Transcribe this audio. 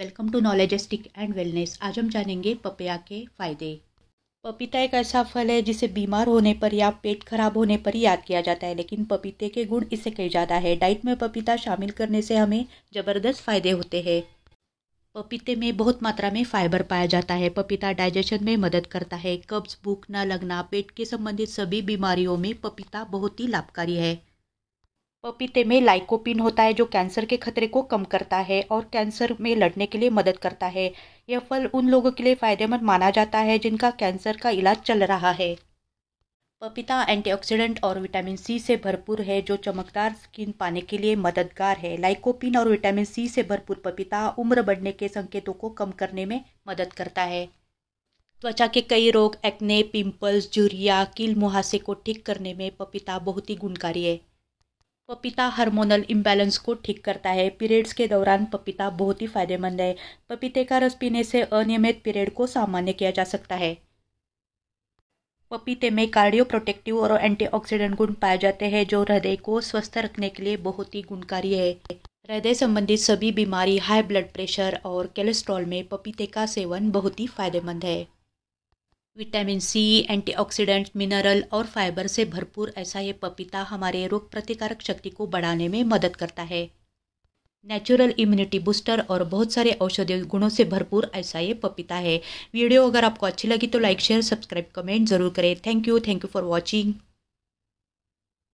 welcome to knowledgestic and wellness आज हम जानेंगे पपया के फायदे पपीता एक ऐसा फल है जिसे बीमार होने पर या पेट खराब होने पर याद किया जाता है लेकिन पपीते के गुण इससे कई ज़्यादा है डाइट में पपीता शामिल करने से हमें ज़बरदस्त फायदे होते हैं पपीते में बहुत मात्रा में फाइबर पाया जाता है पपीता डाइजेशन में मदद करता है कब्ज भूख न लगना पेट के संबंधित सभी बीमारियों में पपीता बहुत ही लाभकारी है पपीते में लाइकोपिन होता है जो कैंसर के खतरे को कम करता है और कैंसर में लड़ने के लिए मदद करता है यह फल उन लोगों के लिए फ़ायदेमंद माना जाता है जिनका कैंसर का इलाज चल रहा है पपीता एंटीऑक्सीडेंट और विटामिन सी से भरपूर है जो चमकदार स्किन पाने के लिए मददगार है लाइकोपिन और विटामिन सी से भरपूर पपीता उम्र बढ़ने के संकेतों को कम करने में मदद करता है त्वचा के कई रोग एक्ने पिंपल्स जुरिया कील मुहासे को ठीक करने में पपीता बहुत ही गुणकारी है पपीता हार्मोनल इम्बैलेंस को ठीक करता है पीरियड्स के दौरान पपीता बहुत ही फायदेमंद है पपीते का रस पीने से अनियमित पीरियड को सामान्य किया जा सकता है पपीते में कार्डियो प्रोटेक्टिव और एंटीऑक्सीडेंट गुण पाए जाते हैं जो हृदय को स्वस्थ रखने के लिए बहुत ही गुणकारी है हृदय संबंधित सभी बीमारी हाई ब्लड प्रेशर और कोलेस्ट्रॉल में पपीते का सेवन बहुत ही फायदेमंद है विटामिन सी एंटीऑक्सीडेंट मिनरल और फाइबर से भरपूर ऐसा ये पपीता हमारे रोग प्रतिकारक शक्ति को बढ़ाने में मदद करता है नेचुरल इम्यूनिटी बूस्टर और बहुत सारे औषधीय गुणों से भरपूर ऐसा ये पपीता है वीडियो अगर आपको अच्छी लगी तो लाइक शेयर सब्सक्राइब कमेंट जरूर करें thank you thank you for watching